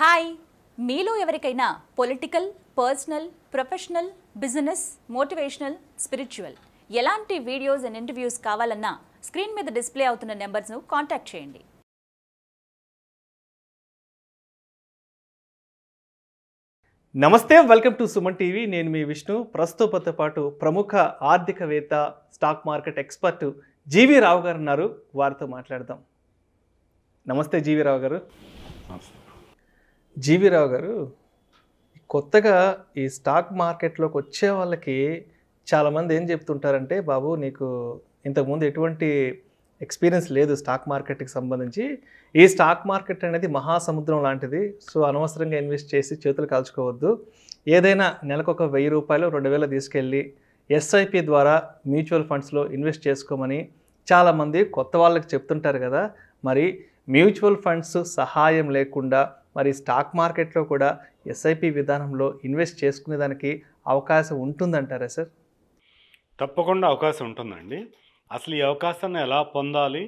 hi మీలో ఎవరికైనా political personal professional business motivational spiritual ఎలాంటి వీడియోస్ అండ్ ఇంటర్వ్యూస్ కావాలన్నా స్క్రీన్ మీద డిస్ప్లే అవుతున్న నెంబర్స్ను కాంటాక్ట్ చేయండి నమస్తే వెల్కమ్ టు సుమన్ టీవీ నేను మీ విష్ణు ప్రస్తుతంతో పాటు ప్రముఖ ఆర్థికవేత్త stock market expert GV Rao గారు ఉన్నారు వారితో మాట్లాడదాం నమస్తే జీవి రావు గారు నమస్తే జీవీరావు గారు కొత్తగా ఈ స్టాక్ మార్కెట్లోకి వచ్చే వాళ్ళకి చాలామంది ఏం చెప్తుంటారంటే బాబు నీకు ఇంతకుముందు ఎటువంటి ఎక్స్పీరియన్స్ లేదు స్టాక్ మార్కెట్కి సంబంధించి ఈ స్టాక్ మార్కెట్ అనేది మహాసముద్రం లాంటిది సో అనవసరంగా ఇన్వెస్ట్ చేసి చేతులు కాల్చుకోవద్దు ఏదైనా నెలకు ఒక వెయ్యి రూపాయలు రెండు వేల తీసుకెళ్ళి ఎస్ఐపి ద్వారా మ్యూచువల్ ఫండ్స్లో ఇన్వెస్ట్ చేసుకోమని చాలామంది కొత్త వాళ్ళకి చెప్తుంటారు కదా మరి మ్యూచువల్ ఫండ్స్ సహాయం లేకుండా మరి స్టాక్ మార్కెట్లో కూడా ఎస్ఐపి విధానంలో ఇన్వెస్ట్ చేసుకునేదానికి అవకాశం ఉంటుందంటారా సార్ తప్పకుండా అవకాశం ఉంటుందండి అసలు ఈ అవకాశాన్ని ఎలా పొందాలి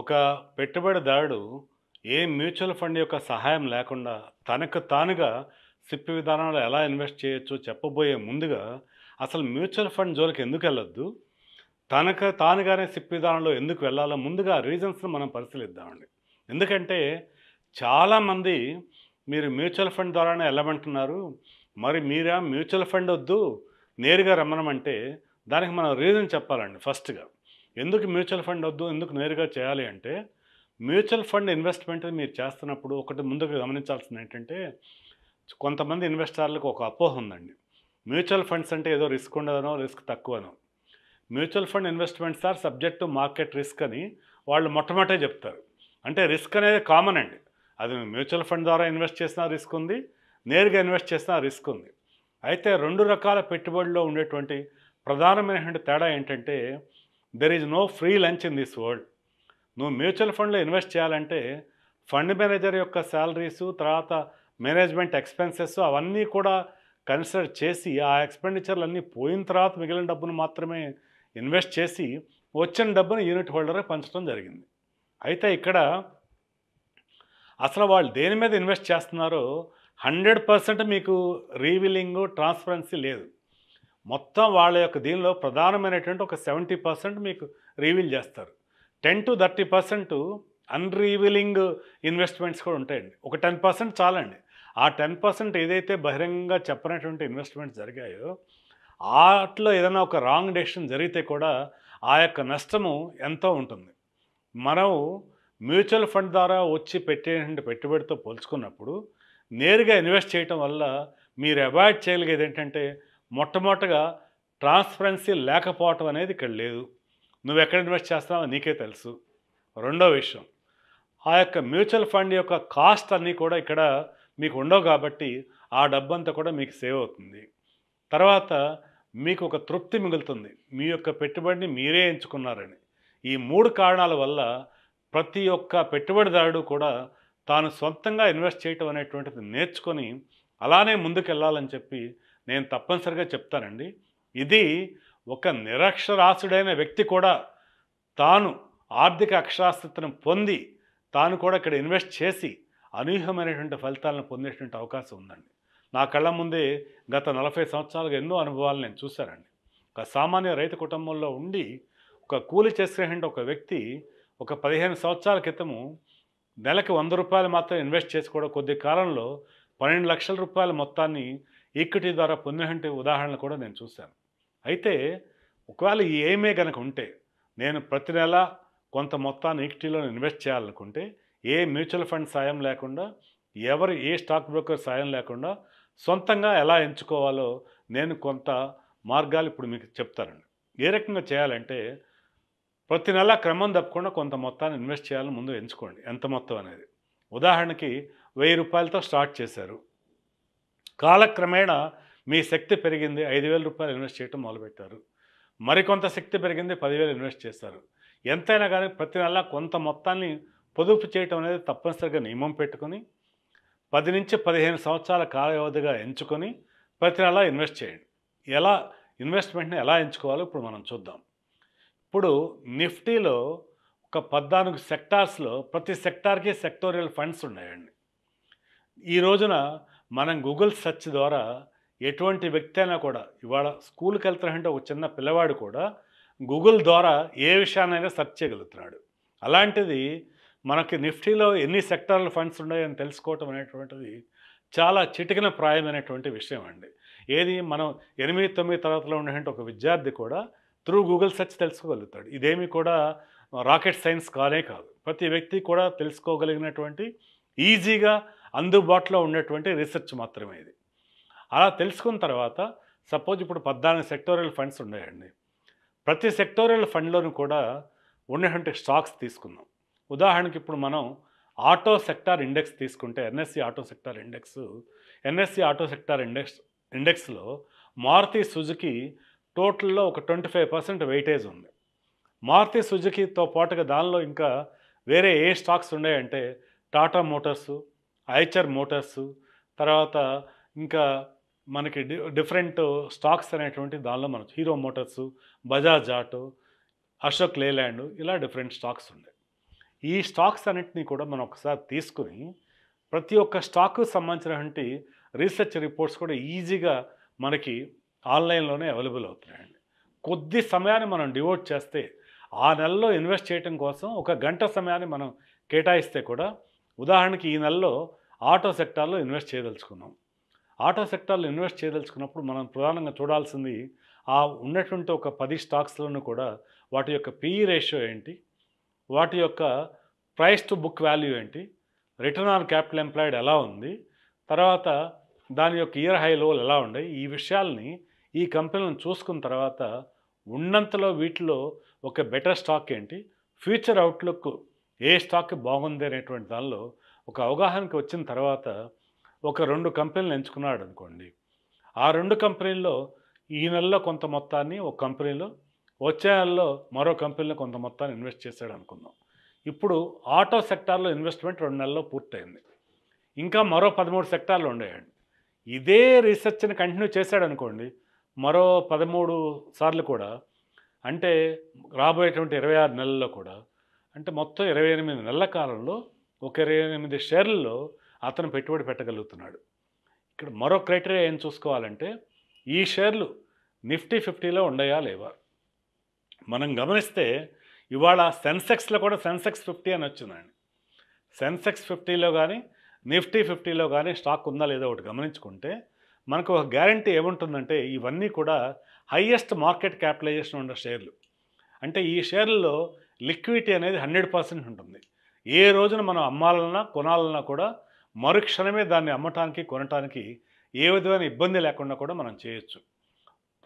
ఒక పెట్టుబడిదారుడు ఏ మ్యూచువల్ ఫండ్ యొక్క సహాయం లేకుండా తనకు తానుగా సిప్పి విధానంలో ఎలా ఇన్వెస్ట్ చేయొచ్చో చెప్పబోయే ముందుగా అసలు మ్యూచువల్ ఫండ్ జోలికి ఎందుకు వెళ్ళొద్దు తనకు తానుగానే సిప్పి విధానంలో ఎందుకు వెళ్ళాలో ముందుగా రీజన్స్ని మనం పరిశీలిద్దామండి ఎందుకంటే చాలామంది మీరు మ్యూచువల్ ఫండ్ ద్వారానే వెళ్ళమంటున్నారు మరి మీరా మ్యూచువల్ ఫండ్ వద్దు నేరుగా రమ్మనమంటే దానికి మనం రీజన్ చెప్పాలండి ఫస్ట్గా ఎందుకు మ్యూచువల్ ఫండ్ వద్దు ఎందుకు నేరుగా చేయాలి అంటే మ్యూచువల్ ఫండ్ ఇన్వెస్ట్మెంట్ మీరు చేస్తున్నప్పుడు ఒకటి ముందుకు గమనించాల్సింది ఏంటంటే కొంతమంది ఇన్వెస్టర్లకు ఒక అపోహ ఉందండి మ్యూచువల్ ఫండ్స్ అంటే ఏదో రిస్క్ ఉండదనో రిస్క్ తక్కువనో mutual fund investments are subject to market risk అని వాళ్ళు మొట్టమొదటే చెప్తారు అంటే రిస్క్ అనేది కామన్ అండి అది మ్యూచువల్ ఫండ్ ద్వారా ఇన్వెస్ట్ చేసిన రిస్క్ ఉంది నేరుగా ఇన్వెస్ట్ చేసిన రిస్క్ ఉంది అయితే రెండు రకాల పెట్టుబడిలో ఉండేటువంటి ప్రధానమైనటువంటి తేడా ఏంటంటే there is no free lunch in this world నువ్వు మ్యూచువల్ ఫండ్లో ఇన్వెస్ట్ చేయాలంటే ఫండ్ మేనేజర్ యొక్క శాలరీసు తర్వాత మేనేజ్మెంట్ ఎక్స్పెన్సెస్ అవన్నీ కూడా కన్సిడర్ చేసి ఆ ఎక్స్పెండిచర్లు అన్నీ పోయిన తర్వాత మిగిలిన డబ్బును మాత్రమే ఇన్వెస్ట్ చేసి వచ్చిన డబ్బును యూనిట్ హోల్డర్గా పంచడం జరిగింది అయితే ఇక్కడ అసలు వాళ్ళు దేని మీద ఇన్వెస్ట్ చేస్తున్నారో హండ్రెడ్ పర్సెంట్ మీకు రీవిలింగ్ ట్రాన్స్పరెన్సీ లేదు మొత్తం వాళ్ళ యొక్క దీనిలో ప్రధానమైనటువంటి ఒక సెవెంటీ పర్సెంట్ మీకు రీవీల్ చేస్తారు ten to thirty percent unrevealing investments కూడా ఉంటాయండి ఒక టెన్ పర్సెంట్ చాలండి ఆ టెన్ పర్సెంట్ ఏదైతే బహిరంగంగా చెప్పనటువంటి ఇన్వెస్ట్మెంట్స్ జరిగాయో వాటిలో ఏదైనా ఒక రాంగ్ డెసిషన్ జరిగితే కూడా ఆ యొక్క నష్టము ఎంతో ఉంటుంది మనం మ్యూచువల్ ఫండ్ ద్వారా వచ్చి పెట్టేటువంటి పెట్టుబడితో పోల్చుకున్నప్పుడు నేరుగా ఇన్వెస్ట్ చేయటం వల్ల మీరు అవాయిడ్ చేయగలిగేది ఏంటంటే మొట్టమొదటగా ట్రాన్స్పరెన్సీ లేకపోవటం అనేది ఇక్కడ లేదు నువ్వు ఎక్కడ ఇన్వెస్ట్ చేస్తున్నావో నీకే తెలుసు రెండో విషయం ఆ యొక్క మ్యూచువల్ ఫండ్ యొక్క కాస్ట్ అన్నీ కూడా ఇక్కడ మీకు ఉండవు కాబట్టి ఆ డబ్బంతా కూడా మీకు సేవ్ అవుతుంది తర్వాత మీకు ఒక తృప్తి మిగులుతుంది మీ యొక్క పెట్టుబడిని మీరే ఎంచుకున్నారని ఈ మూడు కారణాల వల్ల ప్రతి ఒక్క పెట్టుబడిదారుడు కూడా తాను సొంతంగా ఇన్వెస్ట్ చేయటం అనేటువంటిది నేర్చుకొని అలానే ముందుకెళ్ళాలని చెప్పి నేను తప్పనిసరిగా చెప్తానండి ఇది ఒక నిరక్షరాసుడైన వ్యక్తి కూడా తాను ఆర్థిక అక్షరాస్యతను పొంది తాను కూడా ఇక్కడ ఇన్వెస్ట్ చేసి అనూహ్యమైనటువంటి ఫలితాలను పొందేటువంటి అవకాశం ఉందండి నా కళ్ళ ముందే గత నలభై సంవత్సరాలుగా ఎన్నో అనుభవాలు నేను చూశానండి ఒక సామాన్య రైతు కుటుంబంలో ఉండి ఒక కూలి చేసేటువంటి ఒక వ్యక్తి ఒక పదిహేను సంవత్సరాల క్రితము నెలకు వంద రూపాయలు మాత్రం ఇన్వెస్ట్ చేసుకోవడం కొద్ది కాలంలో పన్నెండు లక్షల రూపాయల మొత్తాన్ని ఈక్విటీ ద్వారా పొందినటువంటి ఉదాహరణలు కూడా నేను చూశాను అయితే ఒకవేళ ఈ ఏమే కనుక ఉంటే నేను ప్రతి నెల కొంత మొత్తాన్ని ఈక్విటీలో ఇన్వెస్ట్ చేయాలనుకుంటే ఏ మ్యూచువల్ ఫండ్ సాయం లేకుండా ఎవరు ఏ స్టాక్ బ్రోకర్ సాయం లేకుండా సొంతంగా ఎలా ఎంచుకోవాలో నేను కొంత మార్గాలు ఇప్పుడు మీకు చెప్తానండి ఏ రకంగా చేయాలంటే ప్రతి నెల క్రమం తప్పకుండా కొంత మొత్తాన్ని ఇన్వెస్ట్ చేయాలని ముందు ఎంచుకోండి ఎంత మొత్తం అనేది ఉదాహరణకి వెయ్యి రూపాయలతో స్టార్ట్ చేశారు కాలక్రమేణా మీ శక్తి పెరిగింది ఐదు వేల రూపాయలు ఇన్వెస్ట్ చేయడం మొదలుపెట్టారు మరికొంత శక్తి పెరిగింది పదివేలు ఇన్వెస్ట్ చేస్తారు ఎంతైనా కానీ ప్రతి నెల కొంత మొత్తాన్ని పొదుపు చేయటం అనేది తప్పనిసరిగా నియమం పెట్టుకొని పది నుంచి పదిహేను సంవత్సరాల కాల వ్యవధిగా ఎంచుకొని ప్రతి నెల ఇన్వెస్ట్ చేయండి ఎలా ఇన్వెస్ట్మెంట్ని ఎలా ఎంచుకోవాలో ఇప్పుడు మనం చూద్దాం ఇప్పుడు నిఫ్టీలో ఒక పద్నాలుగు సెక్టార్స్లో ప్రతి సెక్టార్కి సెక్టోరియల్ ఫండ్స్ ఉన్నాయండి ఈ రోజున మనం గూగుల్ సెర్చ్ ద్వారా ఎటువంటి వ్యక్తి అయినా కూడా ఇవాళ స్కూల్కి వెళ్తున్నాడంటే ఒక చిన్న పిల్లవాడు కూడా గూగుల్ ద్వారా ఏ విషయాన్నైనా సెర్చ్ చేయగలుగుతున్నాడు అలాంటిది మనకి నిఫ్టీలో ఎన్ని సెక్టార్ల ఫండ్స్ ఉన్నాయని తెలుసుకోవటం అనేటువంటిది చాలా చిటికిన ప్రాయమైనటువంటి విషయం అండి ఏది మనం ఎనిమిది తొమ్మిది తరగతిలో ఉన్నటువంటి ఒక విద్యార్థి కూడా త్రూ గూగుల్ సెర్చ్ తెలుసుకోగలుగుతాడు ఇదేమి కూడా రాకెట్ సైన్స్ కానే కాదు ప్రతి వ్యక్తి కూడా తెలుసుకోగలిగినటువంటి ఈజీగా అందుబాటులో ఉన్నటువంటి రీసెర్చ్ మాత్రమే ఇది అలా తెలుసుకున్న తర్వాత సపోజ్ ఇప్పుడు పద్నాలుగు సెక్టోరియల్ ఫండ్స్ ఉన్నాయండి ప్రతి సెక్టోరియల్ ఫండ్లోనూ కూడా ఉన్నటువంటి స్టాక్స్ తీసుకుందాం ఉదాహరణకి ఇప్పుడు మనం ఆటో సెక్టార్ ఇండెక్స్ తీసుకుంటే NSC auto sector index NSC auto sector index ఇండెక్స్లో మారుతి సుజుకి టోటల్లో ఒక ట్వంటీ ఫైవ్ పర్సెంట్ వెయిటేజ్ ఉంది మారుతి సుజుకితో పాటుగా దానిలో ఇంకా వేరే ఏ స్టాక్స్ ఉన్నాయంటే టాటా మోటార్సు ఐచర్ మోటార్సు తర్వాత ఇంకా మనకి డిఫరెంట్ స్టాక్స్ అనేటువంటి దానిలో మన Hero Motors Bajaj auto Ashok Leyland ఇలా డిఫరెంట్ స్టాక్స్ ఉన్నాయి ఈ స్టాక్స్ అన్నింటినీ కూడా మనం ఒకసారి తీసుకుని ప్రతి ఒక్క స్టాక్కు సంబంధించినటువంటి రీసెర్చ్ రిపోర్ట్స్ కూడా ఈజీగా మనకి ఆన్లైన్లోనే అవైలబుల్ అవుతున్నాయండి కొద్ది సమయాన్ని మనం డివోట్ చేస్తే ఆ నెలలో ఇన్వెస్ట్ చేయటం కోసం ఒక గంట సమయాన్ని మనం కేటాయిస్తే కూడా ఉదాహరణకి ఈ నెలలో ఆటో సెక్టార్లో ఇన్వెస్ట్ చేయదలుచుకున్నాం ఆటో సెక్టార్లో ఇన్వెస్ట్ చేయదలుచుకున్నప్పుడు మనం ప్రధానంగా చూడాల్సింది ఆ ఉన్నటువంటి ఒక పది స్టాక్స్లను కూడా వాటి యొక్క పిఈ రేషియో ఏంటి వాటి యొక్క ప్రైస్ టు బుక్ వాల్యూ ఏంటి రిటర్న్ ఆన్ క్యాపిటల్ ఎంప్లాయిడ్ ఎలా ఉంది తర్వాత దాని యొక్క ఇయర్ హై లోవల్ ఎలా ఉండే ఈ విషయాల్ని ఈ కంపెనీలను చూసుకున్న తర్వాత ఉన్నంతలో వీటిలో ఒక బెటర్ స్టాక్ ఏంటి ఫ్యూచర్ అవుట్లుక్ ఏ స్టాక్ బాగుంది అనేటువంటి దానిలో ఒక అవగాహనకి వచ్చిన తర్వాత ఒక రెండు కంపెనీలు ఎంచుకున్నాడు అనుకోండి ఆ రెండు కంపెనీల్లో ఈ నెలలో కొంత మొత్తాన్ని ఒక కంపెనీలో వచ్చే నెలలో మరో కంపెనీలో కొంత మొత్తాన్ని ఇన్వెస్ట్ చేశాడు అనుకుందాం ఇప్పుడు ఆటో సెక్టార్లో ఇన్వెస్ట్మెంట్ రెండు నెలల్లో పూర్తయింది ఇంకా మరో పదమూడు సెక్టార్లు ఉండేయండి ఇదే రీసెర్చ్ని కంటిన్యూ చేశాడు అనుకోండి మరో పదమూడు సార్లు కూడా అంటే రాబోయేటువంటి ఇరవై ఆరు నెలల్లో కూడా అంటే మొత్తం ఇరవై ఎనిమిది నెలల కాలంలో ఒక ఇరవై ఎనిమిది షేర్లలో అతను పెట్టుబడి పెట్టగలుగుతున్నాడు ఇక్కడ మరో క్రైటీరియా ఏం చూసుకోవాలంటే ఈ షేర్లు నిఫ్టీ ఫిఫ్టీలో ఉండయా లేవా మనం గమనిస్తే ఇవాళ సెన్సెక్స్లో కూడా సెన్సెక్స్ ఫిఫ్టీ అని వచ్చిందండి సెన్సెక్స్ ఫిఫ్టీలో కానీ నిఫ్టీ ఫిఫ్టీలో కానీ స్టాక్ ఉందా లేదో ఒకటి గమనించుకుంటే మనకు ఒక గ్యారంటీ ఏముంటుందంటే ఇవన్నీ కూడా హయ్యెస్ట్ మార్కెట్ క్యాపిటలైజేషన్ ఉన్న షేర్లు అంటే ఈ షేర్లలో లిక్విడిటీ అనేది హండ్రెడ్ పర్సెంట్ ఉంటుంది ఏ రోజున మనం అమ్మాలన్నా కొనాలన్నా కూడా మరుక్షణమే దాన్ని అమ్మటానికి కొనటానికి ఏ విధమైన ఇబ్బంది లేకుండా కూడా మనం చేయొచ్చు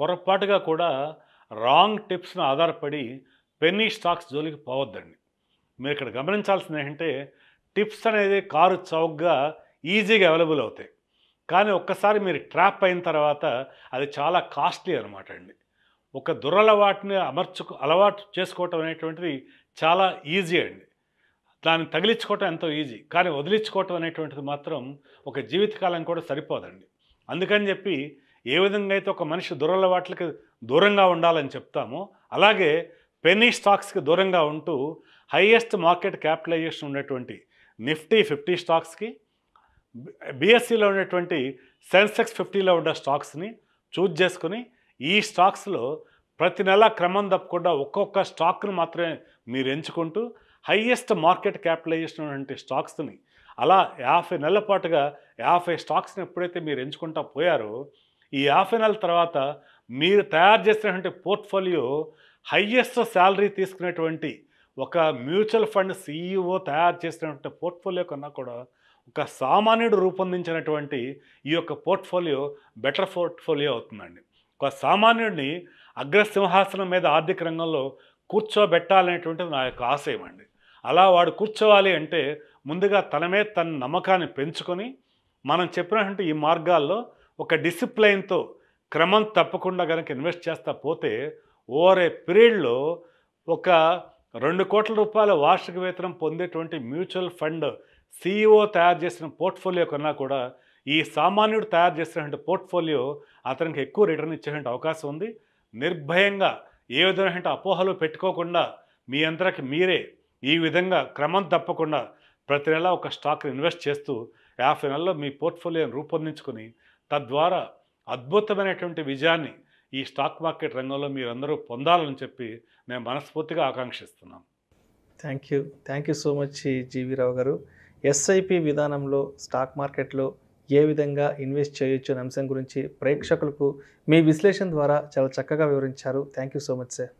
పొరపాటుగా కూడా రాంగ్ టిప్స్ను ఆధారపడి పెన్నీ స్టాక్స్ జోలికి పోవద్దండి మీరు ఇక్కడ గమనించాల్సింది ఏంటంటే టిప్స్ అనేది కారు చౌక్గా ఈజీగా అవైలబుల్ అవుతాయి కానీ ఒక్కసారి మీరు ట్రాప్ అయిన తర్వాత అది చాలా కాస్ట్లీ అనమాట అండి ఒక దురలవాటుని అమర్చుకు అలవాటు చేసుకోవటం అనేటువంటిది చాలా ఈజీ అండి దాన్ని తగిలించుకోవటం ఎంతో ఈజీ కానీ వదిలించుకోవటం అనేటువంటిది మాత్రం ఒక జీవితకాలం కూడా సరిపోదండి అందుకని చెప్పి ఏ విధంగా అయితే ఒక మనిషి దురలవాట్లకి దూరంగా ఉండాలని చెప్తామో అలాగే పెన్నీ స్టాక్స్కి దూరంగా ఉంటూ హైయెస్ట్ మార్కెట్ క్యాపిటలైజేషన్ ఉన్నటువంటి నిఫ్టీ ఫిఫ్టీ స్టాక్స్కి బీఎస్సీలో e ఉన్నటువంటి సెన్సెక్స్ ఫిఫ్టీలో ఉన్న స్టాక్స్ని చూజ్ చేసుకుని ఈ స్టాక్స్లో ప్రతి నెల క్రమం తప్పకుండా ఒక్కొక్క స్టాక్ను మాత్రమే మీరు ఎంచుకుంటూ హయ్యెస్ట్ మార్కెట్ క్యాపిటలైజేషన్ ఉన్నటువంటి స్టాక్స్ని అలా యాభై నెలల పాటుగా యాభై స్టాక్స్ని ఎప్పుడైతే మీరు ఎంచుకుంటా పోయారో ఈ యాభై నెలల తర్వాత మీరు తయారు చేసినటువంటి పోర్ట్ఫోలియో హయ్యెస్ట్ శాలరీ తీసుకునేటువంటి ఒక మ్యూచువల్ ఫండ్ సీఈఓ e తయారు చేసినటువంటి పోర్ట్ఫోలియో కన్నా కూడా ఒక సామాన్యుడు రూపొందించినటువంటి ఈ యొక్క పోర్ట్ఫోలియో బెటర్ పోర్ట్ఫోలియో అవుతుందండి ఒక సామాన్యుడిని అగ్రసింహాసనం మీద ఆర్థిక రంగంలో కూర్చోబెట్టాలనేటువంటి నా యొక్క ఆశయం అండి అలా వాడు కూర్చోవాలి అంటే ముందుగా తనమే తన నమ్మకాన్ని పెంచుకొని మనం చెప్పినటువంటి ఈ మార్గాల్లో ఒక డిసిప్లైన్తో క్రమం తప్పకుండా కనుక ఇన్వెస్ట్ చేస్తా పోతే ఓవర్ ఏ పీరియడ్లో ఒక రెండు కోట్ల రూపాయల వార్షిక వేతనం పొందేటువంటి మ్యూచువల్ ఫండ్ సీఈఓ e తయారు చేసిన పోర్ట్ఫోలియో కన్నా కూడా ఈ సామాన్యుడు తయారు చేసినటువంటి పోర్ట్ఫోలియో అతనికి ఎక్కువ రిటర్న్ ఇచ్చేటువంటి అవకాశం ఉంది నిర్భయంగా ఏ విధమైనటువంటి అపోహలు పెట్టుకోకుండా మీ అందరికి మీరే ఈ విధంగా క్రమం తప్పకుండా ప్రతి నెల ఒక స్టాక్ని ఇన్వెస్ట్ చేస్తూ యాభై నెలల్లో మీ పోర్ట్ఫోలియోని రూపొందించుకొని తద్వారా అద్భుతమైనటువంటి విజయాన్ని ఈ స్టాక్ మార్కెట్ రంగంలో మీరందరూ పొందాలని చెప్పి నేను మనస్ఫూర్తిగా ఆకాంక్షిస్తున్నాను thank you thank you so much GV Rao గారు ఎస్ఐపి విధానంలో స్టాక్ మార్కెట్లో ఏ విధంగా ఇన్వెస్ట్ చేయొచ్చు అనే అంశం గురించి ప్రేక్షకులకు మీ విశ్లేషణ ద్వారా చాలా చక్కగా వివరించారు thank you so much sir